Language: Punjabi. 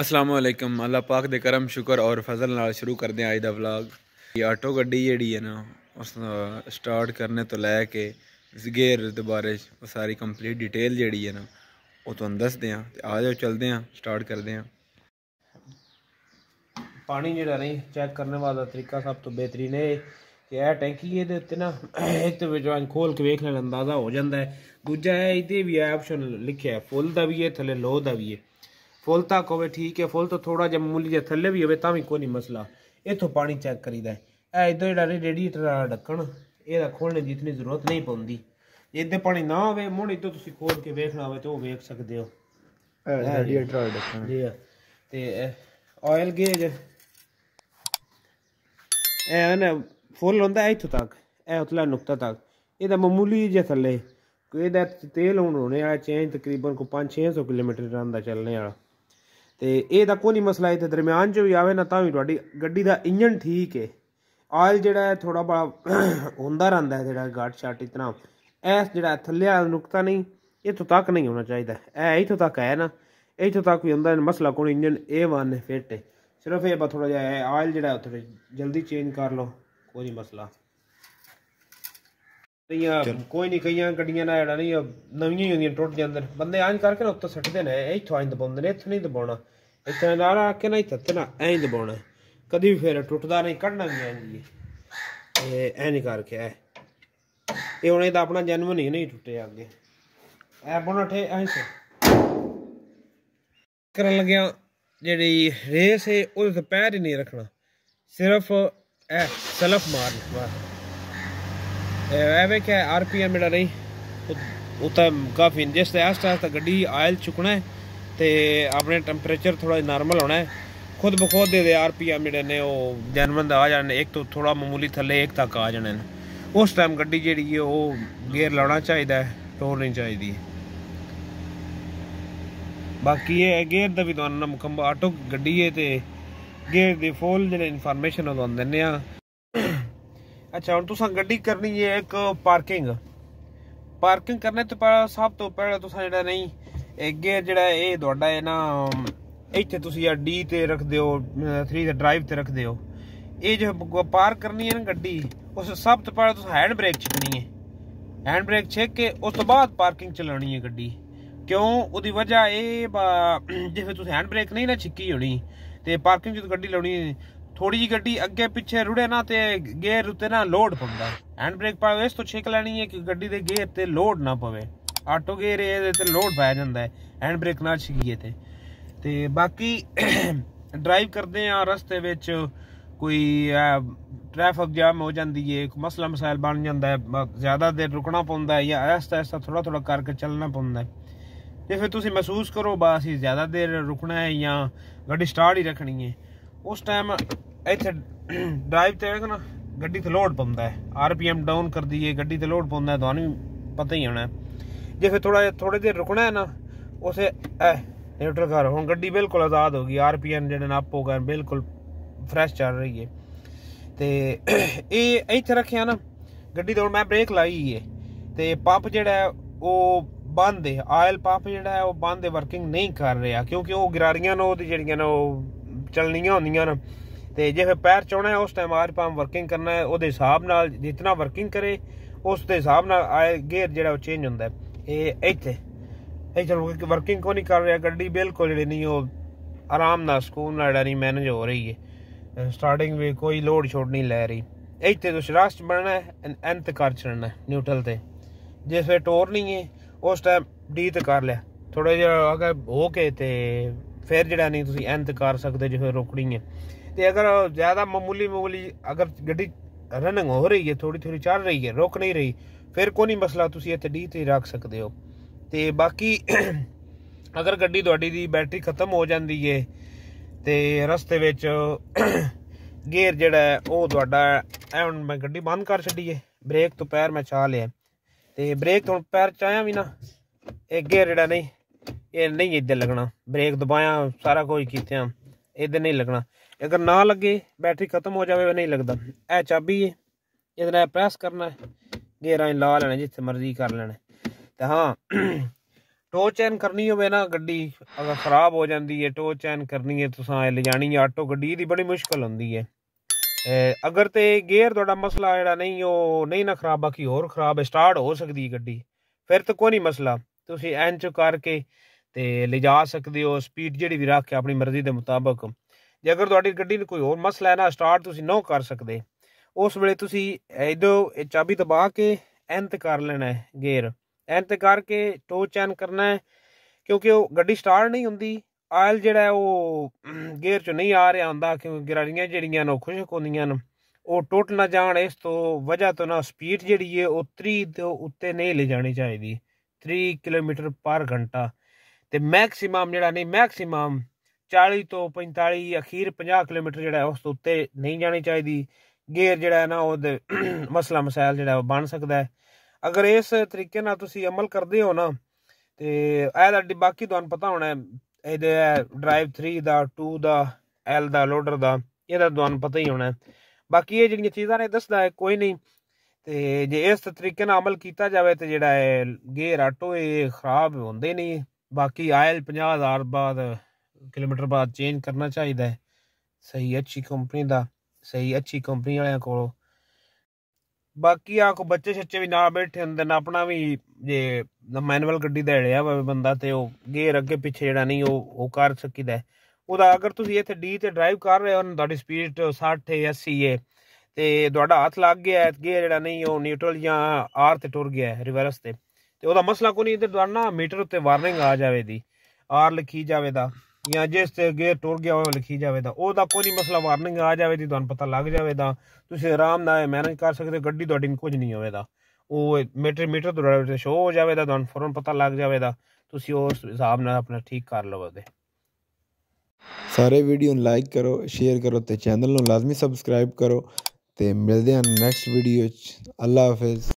असलम अल्लाह पाक दे करम शुक्र और फजल न शुरू करते हैं अज का व्लाग ये आटो गड्डी जी है ना उस स्टार्ट करने तो लैके गेयर के बारे सारी कंप्लीट डिटेल जी है ना वो तुम दसते आ जाओ चलते हैं स्टार्ट करते हैं पानी जरा नहीं चेक करने वाला तरीका सब तो बेहतरीन है कि यह टैंकी है ना एक तो खोल के वेख लेना अंदाज़ा हो जाता है दूजा है ये भी है ऑप्शन लिखे फुल का भी है थले लोह का भी है ਫੁੱਲ ਤੱਕ ਹੋਵੇ ਠੀਕ ਹੈ ਫੁੱਲ ਤੋਂ ਥੋੜਾ ਜਿਹਾ ਮੂਲੀ ਦੇ ਥੱਲੇ ਵੀ ਹੋਵੇ ਤਾਂ ਵੀ ਕੋਈ ਨਹੀਂ ਮਸਲਾ ਇੱਥੋਂ ਪਾਣੀ ਚੈੱਕ ਕਰੀਦਾ ਇਹ ਇਧਰ ਜਿਹੜਾ ਰੇਡੀਏਟਰ ਵਾਲਾ ਢੱਕਣ ਇਹਦਾ ਖੋਲਣ ਦੀ ਇਤਨੀ ਜ਼ਰੂਰਤ ਨਹੀਂ ਪਉਂਦੀ ਇੱਧਰ ਪਾਣੀ ਨਾ ਹੋਵੇ ਮੁੜ ਇੱਧਰ ਤੁਸੀਂ ਖੋਲ ਕੇ ਵੇਖਣਾ ਹੋਵੇ ਤਾਂ ਉਹ ਵੇਖ ਸਕਦੇ ਹੋ ਰੇਡੀਏਟਰ ਵਾਲਾ ਢੱਕਣ ਜੀ ਤੇ ਆਇਲ ਗੇਜ ਇਹ ਨਾ ਫੁੱਲ ਹੁੰਦਾ ਇੱਥੋਂ ਤੱਕ ਇਹ ਉਤਲਾ ਨੁਕਤਾ ਤੱਕ ਇਹਦਾ ਮਾਮੂਲੀ ਜਿਹਾ ਥੱਲੇ ਇਹਦਾ ਤੇਲ ਹੁਣ ਹੋਣੇ ਵਾਲਾ ਚੇਂਜ ਤਕਰੀਬਨ ਕੋ 5-600 ਕਿਲੋਮੀਟਰ ਰਹਿੰਦਾ ਦਾ ਚੱਲਣੇ ਵਾਲਾ ਤੇ ਇਹ ਦਾ ਕੋਈ ਨਹੀਂ ਮਸਲਾ ਇਹ ਤੇ ਦਰਮਿਆਨ ਚ ਵੀ ਆਵੇ ਨਾ ਤਾਂ ਵੀ ਤੁਹਾਡੀ ਗੱਡੀ ਦਾ ਇੰਜਨ ਠੀਕ ਹੈ ਆਇਲ ਜਿਹੜਾ ਹੈ ਥੋੜਾ ਬੜਾ ਹੁੰਦਾ ਰਹਿੰਦਾ ਹੈ ਜਿਹੜਾ ਗਾਟ ਸ਼ਾਟ ਇਤਨਾ ਐਸ ਜਿਹੜਾ ਥੱਲੇ ਵਾਲਾ ਨੁਕਤਾ ਨਹੀਂ ਇਥੋਂ ਤੱਕ ਨਹੀਂ ਹੋਣਾ ਚਾਹੀਦਾ ਇਹ ਇਥੋਂ ਤੱਕ ਹੈ ਨਾ ਇਥੋਂ ਤੱਕ ਵੀ ਹੁੰਦਾ ਮਸਲਾ ਕੋਈ ਇੰਜਨ A1 ਹੈ ਫਿੱਟ ਹੈ ਸਿਰਫ ਇਹ ਬਸ ਥੋੜਾ ਜਿਹਾ ਆਇਲ ਜਿਹੜਾ ਉੱਥੇ ਜਲਦੀ ਚੇਂਜ ਕਰ ਲਓ ਕੋਈ ਮਸਲਾ ਰਹੀਆਂ ਕੋਈ ਨਹੀਂ ਕਈਆਂ ਗੱਡੀਆਂ ਨਾਲ ਜਿਹੜਾ ਨਹੀਂ ਨਵੀਆਂ ਹੀ ਹੁੰਦੀਆਂ ਟੁੱਟ ਜਾਂਦੇ ਨੇ ਬੰਦੇ ਆਂ ਕਰਕੇ ਉੱਤੋਂ ਸੱਟਦੇ ਨੇ ਇੱਥੋਂ ਆਂ ਦਬਾਉਂਦੇ ਨੇ ਇੱਥੇ ਨਹੀਂ ਦਬਾਉਣਾ ਇੱਥੇ ਨਾਲ ਆ ਕੇ ਨਹੀਂ ਤੱਤ ਨਾ ਐਂ ਦਬਾਉਣਾ ਕਦੀ ਵੀ ਫੇਰ ਟੁੱਟਦਾ ਨਹੀਂ ਕੱਢਣਾ ਨਹੀਂ ਐਂ ਜੀ ਇਹ ਐਂ ਨਹੀਂ ਕਰਕੇ ਐ ਇਹ ਹੁਣ ਇਹਦਾ ਆਪਣਾ ਜਨਮ ਨਹੀਂ ਨਹੀਂ ਟੁੱਟਿਆ ਅੱਗੇ ਐ ਠੇ ਐਂ ਸੇ ਕਰਨ ਲੱਗਿਆ ਜਿਹੜੀ ਰੇਸ ਹੈ ਉਹਦੇ ਤੇ ਪੈਰ ਹੀ ਨਹੀਂ ਰੱਖਣਾ ਸਿਰਫ ਐ ਸਲਫ ਮਾਰਨਾ ਐਵੇਂ ਕਿ ਆਰਪੀਐਮ ਜਿਹੜਾ ਨਹੀਂ ਉਹ ਤਾਂ ਕਾਫੀ ਜਿਸ ਤੇ ਆਸਤਾ ਆਸਤਾ ਗੱਡੀ ਆਇਲ ਚੁਕਣਾ ਤੇ ਆਪਣੇ ਟੈਂਪਰੇਚਰ ਥੋੜਾ ਨਾਰਮਲ ਹੋਣਾ ਹੈ ਖੁਦ ਬਖੁਦ ਦੇ ਦੇ ਆਰਪੀਐਮ ਜਿਹੜੇ ਨੇ ਉਹ ਜਨਮਨ ਦਾ ਆ ਜਾਣੇ ਇੱਕ ਤੋਂ ਥੋੜਾ ਮਾਮੂਲੀ ਥੱਲੇ ਇੱਕ ਤੱਕ ਆ ਜਾਣੇ ਉਸ ਟਾਈਮ ਗੱਡੀ ਜਿਹੜੀ ਹੈ ਉਹ ਗੇਅਰ ਲਾਉਣਾ ਚਾਹੀਦਾ ਹੈ ਟੋਰ ਨਹੀਂ ਚਾਹੀਦੀ ਬਾਕੀ ਇਹ ਗੇਅਰ ਦਾ ਵੀ ਤੁਹਾਨੂੰ ਮੁਕੰਮਲ ਆਟੋ ਗੱਡੀ ਹੈ ਤੇ ਗੇਅਰ ਦੇ ਫੋਲ ਜਿਹੜੇ ਇਨਫੋਰਮੇਸ਼ਨ ਉਹ ਦਿੰਦੇ ਆ ਅੱਛਾ ਹੁਣ ਤੁਸੀਂ ਗੱਡੀ ਕਰਨੀ ਹੈ ਇੱਕ ਪਾਰਕਿੰਗ ਪਾਰਕਿੰਗ ਕਰਨੇ ਤੋਂ ਪਹਿਲਾਂ ਸਭ ਤੋਂ ਪਹਿਲਾਂ ਤੁਸੀਂ ਜਿਹੜਾ ਨਹੀਂ ਅੱਗੇ ਜਿਹੜਾ ਇਹ ਤੁਹਾਡਾ ਇਹ ਨਾ ਇੱਥੇ ਤੁਸੀਂ ਆ ਡੀ ਤੇ ਰੱਖਦੇ ਹੋ 3 ਦਾ ਡਰਾਈਵ ਤੇ ਰੱਖਦੇ ਹੋ ਇਹ ਜੋ ਪਾਰ ਕਰਨੀ ਹੈ ਨਾ ਗੱਡੀ ਉਸ ਸਭ ਤੋਂ ਪਹਿਲਾਂ ਤੁਸੀਂ ਹੈਂਡ ਬ੍ਰੇਕ ਚੁੱਕਣੀ ਹੈ ਹੈਂਡ ਬ੍ਰੇਕ ਛੇਕ ਕੇ ਉਸ ਤੋਂ ਬਾਅਦ ਪਾਰਕਿੰਗ ਚਲਾਉਣੀ ਹੈ ਗੱਡੀ ਕਿਉਂ ਉਹਦੀ ਵਜ੍ਹਾ ਇਹ ਜੇ ਤੁਸੀਂ ਹੈਂਡ ਬ੍ਰੇਕ ਨਹੀਂ ਨਾ ਛਿੱਕੀ ਹੋਣੀ ਤੇ ਪਾਰਕਿੰਗ ਜਦੋਂ ਗੱਡੀ ਲਾਉਣੀ ਥੋੜੀ ਜੀ ਗੱਡੀ ਅੱਗੇ ਪਿੱਛੇ ਰੁੜੇ ਨਾ ਤੇ ਗੇਅਰ ਉੱਤੇ ਨਾ ਲੋਡ ਪਉਂਦਾ ਹੈਂਡ ਬ੍ਰੇਕ ਪਾਵੇ ਇਸ ਤੋਂ ਛੇਕ ਲੈਣੀ ਹੈ ਕਿ ਗੱਡੀ ਦੇ ਗੇਅਰ ਤੇ ਲੋਡ ਨਾ ਪਵੇ ਆਟੋ ਗੇਅਰ ਇਹਦੇ ਤੇ ਲੋਡ ਪੈ ਜਾਂਦਾ ਹੈ ਹੈਂਡ ਬ੍ਰੇਕ ਨਾਲ ਛਕੀਏ ਤੇ ਤੇ ਬਾਕੀ ਡਰਾਈਵ ਕਰਦੇ ਆ ਰਸਤੇ ਵਿੱਚ ਕੋਈ ਟ੍ਰੈਫਿਕ ਜਾਮ ਹੋ ਜਾਂਦੀ ਏ ਇੱਕ ਮਸਲਾ ਮਸਾਇਲ ਬਣ ਜਾਂਦਾ ਹੈ ਜ਼ਿਆਦਾ ਦੇਰ ਰੁਕਣਾ ਪੈਂਦਾ ਹੈ ਜਾਂ ਆਸਤਾ ਆਸਤਾ ਥੋੜਾ ਥੋੜਾ ਕਰਕੇ ਚੱਲਣਾ ਪੈਂਦਾ ਹੈ ਤੇ ਫਿਰ ਤੁਸੀਂ ਮਹਿਸੂਸ ਕਰੋ ਬਾਸ ਹੀ ਜ਼ਿਆਦਾ ਦੇਰ ਰੁਕਣਾ ਹੈ ਜਾਂ ਗੱਡੀ ਸਟਾਰਟ ਹੀ ਰੱਖਣੀ ਹੈ ਉਸ ਟਾਈਮ ਇੱਥੇ ਡਰਾਈਵ ਤੇ ਨਾ ਗੱਡੀ ਤੇ ਲੋਡ ਪੰਦਾ ਹੈ ਆਰਪੀਐਮ ਡਾਊਨ ਕਰਦੀ ਦਈਏ ਗੱਡੀ ਤੇ ਲੋਡ ਪੰਦਾ ਤੁਹਾਨੂੰ ਪਤਾ ਹੀ ਹੋਣਾ ਜੇ ਫਿਰ ਥੋੜਾ ਥੋੜੇ ਦੇਰ ਰੁਕਣਾ ਹੈ ਨਾ ਉਸੇ ਨਿਊਟਰਲ ਕਰ ਹੁਣ ਗੱਡੀ ਬਿਲਕੁਲ ਆਜ਼ਾਦ ਹੋ ਗਈ ਆਰਪੀਐਮ ਜਿਹੜਾ ਨਾ ਹੋ ਗਿਆ ਬਿਲਕੁਲ ਫਰੈਸ਼ ਚੱਲ ਰਹੀ ਹੈ ਤੇ ਇਹ ਇੱਥੇ ਰੱਖਿਆ ਨਾ ਗੱਡੀ ਤੋਂ ਮੈਂ ਬ੍ਰੇਕ ਲਾਈ ਹੈ ਤੇ ਪੰਪ ਜਿਹੜਾ ਉਹ ਬੰਦ ਹੈ ਆਇਲ ਪੰਪ ਜਿਹੜਾ ਹੈ ਉਹ ਬੰਦ ਹੈ ਵਰਕਿੰਗ ਨਹੀਂ ਕਰ ਰਿਹਾ ਕਿਉਂਕਿ ਉਹ ਗਰਾਰੀਆਂ ਨੇ ਉਹ ਜਿਹੜੀਆਂ ਨੇ ਉਹ ਚਲਣੀਆਂ ਹੁੰਦੀਆਂ ਨੇ ਤੇ ਜੇ ਫਿਰ ਪੈਰ ਚੋਣਾ ਉਸ ਟਾਈਮ ਆਰ ਪੰਪ ਵਰਕਿੰਗ ਕਰਨਾ ਹੈ ਉਹਦੇ ਹਿਸਾਬ ਨਾਲ ਜਿੰਨਾ ਵਰਕਿੰਗ ਕਰੇ ਉਸ ਦੇ ਹਿਸਾਬ ਨਾਲ ਆਏ ਗੇਅਰ ਜਿਹੜਾ ਉਹ ਚੇਂਜ ਹੁੰਦਾ ਇਹ ਇੱਥੇ ਇੱਥੇ ਵਰਕਿੰਗ ਕੋ ਨਹੀਂ ਕਰ ਰਿਹਾ ਗੱਡੀ ਬਿਲਕੁਲ ਜਿਹੜੀ ਨਹੀਂ ਉਹ ਆਰਾਮ ਨਾਲ ਸਕੂਨ ਨਾਲ ਡਰੀ ਮੈਨੇਜ ਹੋ ਰਹੀ ਹੈ ਸਟਾਰਟਿੰਗ ਵੀ ਕੋਈ ਲੋਡ ਛੋੜ ਨਹੀਂ ਲੈ ਰਹੀ ਇੱਥੇ ਤੁਸੀਂ ਰਾਸਟ ਬਣਨਾ ਹੈ ਅੰਤ ਕਰ ਚੜਨਾ ਨਿਊਟਰਲ ਤੇ ਜਿਸ ਵੇ ਟੋਰ ਨਹੀਂ ਹੈ ਉਸ ਟਾਈਮ ਡੀ ਤੇ ਕਰ ਲਿਆ ਥੋੜਾ ਜਿਹਾ ਅਗਰ ਹੋ ਕੇ ਤੇ ਫਿਰ ਜਿਹੜਾ ਨਹੀਂ ਤੁਸੀਂ ਅੰਤ ਕਰ ਸਕਦੇ ਜੇ ਰੋਕਣੀ ਹੈ ਤੇ ਅਗਰ ਜ਼ਿਆਦਾ ਮਾਮੂਲੀ ਮਾਮੂਲੀ ਅਗਰ ਗੱਡੀ ਰਨਿੰਗ ਹੋ ਰਹੀ ਹੈ ਥੋੜੀ ਥੋੜੀ ਚੱਲ ਰਹੀ ਹੈ ਰੁਕ ਨਹੀਂ ਰਹੀ ਫਿਰ ਕੋਈ ਨਹੀਂ ਮਸਲਾ ਤੁਸੀਂ ਇੱਥੇ ਡੀ ਤੇ ਰੱਖ ਸਕਦੇ ਹੋ ਤੇ ਬਾਕੀ ਅਗਰ ਗੱਡੀ ਤੁਹਾਡੀ ਦੀ ਬੈਟਰੀ ਖਤਮ ਹੋ ਜਾਂਦੀ ਏ ਤੇ ਰਸਤੇ ਵਿੱਚ ਗੇਅਰ ਜਿਹੜਾ ਉਹ ਤੁਹਾਡਾ ਐਵੇਂ ਮੈਂ ਗੱਡੀ ਬੰਦ ਕਰ ਛੱਡੀ ਏ ਬ੍ਰੇਕ ਤੋਂ ਪੈਰ ਮੈਂ ਚਾ ਲਿਆ ਤੇ ਬ੍ਰੇਕ ਤੋਂ ਪੈਰ ਚਾਇਆ ਵੀ ਨਾ ਇਹ ਗੇਅਰ ਜਿਹੜਾ ਨਹੀਂ ये नहीं इधर लगना ब्रेक दबाया सारा कुछ कितना इधर नहीं लगना अगर ना लगे बैटरी खत्म हो जाए नहीं लगता है चाबी है इधर प्रेस करना गेर अं ला लेना जिते मर्जी कर लेना तो हाँ टोच चैन करनी हो गई अगर खराब हो जाती है टो चैन करनी है तुसा ले जानी है आटो गड्डी बड़ी मुश्किल आँदी है अगर तो गेयर थोड़ा मसला जरा नहीं वो नहीं ना खराब बाकी होर खराब स्टार्ट हो सकती गड्डी फिर तो कोई नहीं मसला तुम एंच करके ਤੇ ਲਿਜਾ ਸਕਦੇ ਹੋ ਸਪੀਡ ਜਿਹੜੀ ਵੀ ਰੱਖ ਕੇ ਆਪਣੀ ਮਰਜ਼ੀ ਦੇ ਮੁਤਾਬਕ ਜੇ ਅਗਰ ਤੁਹਾਡੀ ਗੱਡੀ ਨੂੰ ਕੋਈ ਹੋਰ ਮਸਲਾ ਹੈ ਨਾ ਸਟਾਰਟ ਤੁਸੀਂ ਨਾ ਕਰ ਸਕਦੇ ਉਸ ਵੇਲੇ ਤੁਸੀਂ ਇਦੋਂ ਚਾਬੀ ਦਬਾ ਕੇ ਅੰਤ ਕਰ ਲੈਣਾ ਹੈ ਗੇਅਰ ਅੰਤ ਕਰਕੇ ਟੋ ਚੈਨ ਕਰਨਾ ਹੈ ਕਿਉਂਕਿ ਉਹ ਗੱਡੀ ਸਟਾਰਟ ਨਹੀਂ ਹੁੰਦੀ ਆਇਲ ਜਿਹੜਾ ਉਹ ਗੇਅਰ ਚ ਨਹੀਂ ਆ ਰਿਹਾ ਹੁੰਦਾ ਕਿਉਂਕਿ ਗਰਾਰੀਆਂ ਜਿਹੜੀਆਂ ਨੇ ਉਹ ਖੁਸ਼ਕ ਹੁੰਦੀਆਂ ਨੇ ਉਹ ਟੁੱਟ ਨਾ ਜਾਣ ਇਸ ਤੋਂ ਵਜ੍ਹਾ ਤੋਂ ਨਾ ਸਪੀਡ ਜਿਹੜੀ ਹੈ ਉਹ 3 ਤੋਂ ਉੱਤੇ ਨਹੀਂ ਲੈ ਜਾਣੀ ਚਾਹੀਦੀ 3 ਕਿਲੋਮੀਟਰ ਪਰ ਘੰਟਾ ਤੇ ਮੈਕਸਿਮਮ ਜਿਹੜਾ ਨਹੀਂ ਮੈਕਸਿਮਮ 40 ਤੋਂ 45 ਅਖੀਰ 50 ਕਿਲੋਮੀਟਰ ਜਿਹੜਾ ਉਸ ਤੋਂ ਉੱਤੇ ਨਹੀਂ ਜਾਣੀ ਚਾਹੀਦੀ ਗੇਅਰ ਜਿਹੜਾ ਹੈ ਨਾ ਉਹਦੇ ਮਸਲਾ ਮਸਾਇਲ ਜਿਹੜਾ ਬਣ ਸਕਦਾ ਹੈ ਅਗਰ ਇਸ ਤਰੀਕੇ ਨਾਲ ਤੁਸੀਂ ਅਮਲ ਕਰਦੇ ਹੋ ਨਾ ਤੇ ਇਹ ਦਾ ਬਾਕੀ ਤੁਹਾਨੂੰ ਪਤਾ ਹੋਣਾ ਹੈ ਇਹਦੇ ਡਰਾਈਵ 3 ਦਾ 2 ਦਾ ਐਲ ਦਾ ਲੋਡਰ ਦਾ ਇਹਦਾ ਤੁਹਾਨੂੰ ਪਤਾ ਹੀ ਹੋਣਾ ਬਾਕੀ ਇਹ ਜਿਹੜੀਆਂ ਚੀਜ਼ਾਂ ਨੇ ਦੱਸਦਾ ਹੈ ਕੋਈ ਨਹੀਂ ਤੇ ਜੇ ਇਸ ਤਰੀਕੇ ਨਾਲ ਅਮਲ ਕੀਤਾ ਜਾਵੇ ਤੇ ਜਿਹੜਾ ਹੈ ਗੇਅਰ ਆਟੋ ਇਹ ਖਰਾਬ ਹੁੰਦੇ ਨਹੀਂ ਬਾਕੀ ਆਇਲ 50000 ਬਾਅਦ ਕਿਲੋਮੀਟਰ ਬਾਅਦ ਚੇਂਜ ਕਰਨਾ ਚਾਹੀਦਾ ਹੈ ਸਹੀ ਅੱਛੀ ਕੰਪਨੀ ਦਾ ਸਹੀ ਅੱਛੀ ਕੰਪਨੀ ਵਾਲਿਆਂ ਕੋਲ ਬਾਕੀ ਆ ਕੋ ਬੱਚੇ ਛੱਚੇ ਵੀ ਨਾਲ ਬੈਠੇ ਹੁੰਦੇ ਨੇ ਆਪਣਾ ਵੀ ਜੇ ਮੈਨੂਅਲ ਗੱਡੀ ਦਾ ਹਿੜਿਆ ਵਾ ਬੰਦਾ ਤੇ ਉਹ ਗੇਅਰ ਅੱਗੇ ਪਿੱਛੇ ਜਿਹੜਾ ਨਹੀਂ ਉਹ ਉਹ ਕਰ ਸਕੀਦਾ ਉਹਦਾ ਅਗਰ ਤੁਸੀਂ ਇੱਥੇ ਡੀ ਤੇ ਡਰਾਈਵ ਕਰ ਰਹੇ ਹੋ ਤੁਹਾਡੀ ਸਪੀਡ 60 80 ਹੈ ਤੇ ਤੁਹਾਡਾ ਹੱਥ ਲੱਗ ਗਿਆ ਗੇਅਰ ਜਿਹੜਾ ਨਹੀਂ ਉਹ ਨਿਊਟਰਲ ਜਾਂ ਆਰ ਤੇ ਟੁਰ ਗਿਆ ਹੈ ਰਿਵਰਸ ਤੇ ਤੇ ਉਹਦਾ ਮਸਲਾ ਕੋਈ ਨਹੀਂ ਇਧਰ ਦਵਾਨਾ ਮੀਟਰ ਉੱਤੇ ਵਾਰਨਿੰਗ ਆ ਜਾਵੇ ਦੀ ਆਰ ਲਿਖੀ ਜਾਵੇ ਦਾ ਜਾਂ ਜਿਸ ਤੇ ਗੇਅਰ ਟੁਰ ਗਿਆ ਹੋਵੇ ਲਿਖੀ ਜਾਵੇ ਦਾ ਉਹਦਾ ਕੋਈ ਨਹੀਂ ਮਸਲਾ ਵਾਰਨਿੰਗ ਆ ਜਾਵੇ ਦੀ ਤੁਹਾਨੂੰ ਪਤਾ ਲੱਗ ਜਾਵੇ ਦਾ ਤੁਸੀਂ ਆਰਾਮ ਨਾਲ ਮੈਨੇਜ ਕਰ ਸਕਦੇ ਗੱਡੀ ਤੁਹਾਡੀ ਨੂੰ ਕੁਝ ਨਹੀਂ ਦਾ ਉਹ ਮੀਟਰ ਮੀਟਰ ਤੁਹਾਡੇ ਤੇ ਸ਼ੋ ਹੋ ਦਾ ਤੁਹਾਨੂੰ ਫੌਰਨ ਪਤਾ ਲੱਗ ਦਾ ਤੁਸੀਂ ਉਸ ਹਿਸਾਬ ਨਾਲ ਆਪਣਾ ਠੀਕ ਕਰ ਲਵੋਗੇ ਸਾਰੇ ਵੀਡੀਓ ਨੂੰ ਲਾਈਕ ਕਰੋ ਸ਼ੇਅਰ ਕਰੋ ਤੇ ਚੈਨਲ ਨੂੰ ਲਾਜ਼ਮੀ ਸਬਸਕ੍ਰਾਈਬ ਕਰੋ ਤੇ ਮਿਲਦੇ ਹਾਂ ਨੈਕਸਟ ਵੀਡੀਓ ਚ ਅੱਲਾ ਹਾਫਿਜ਼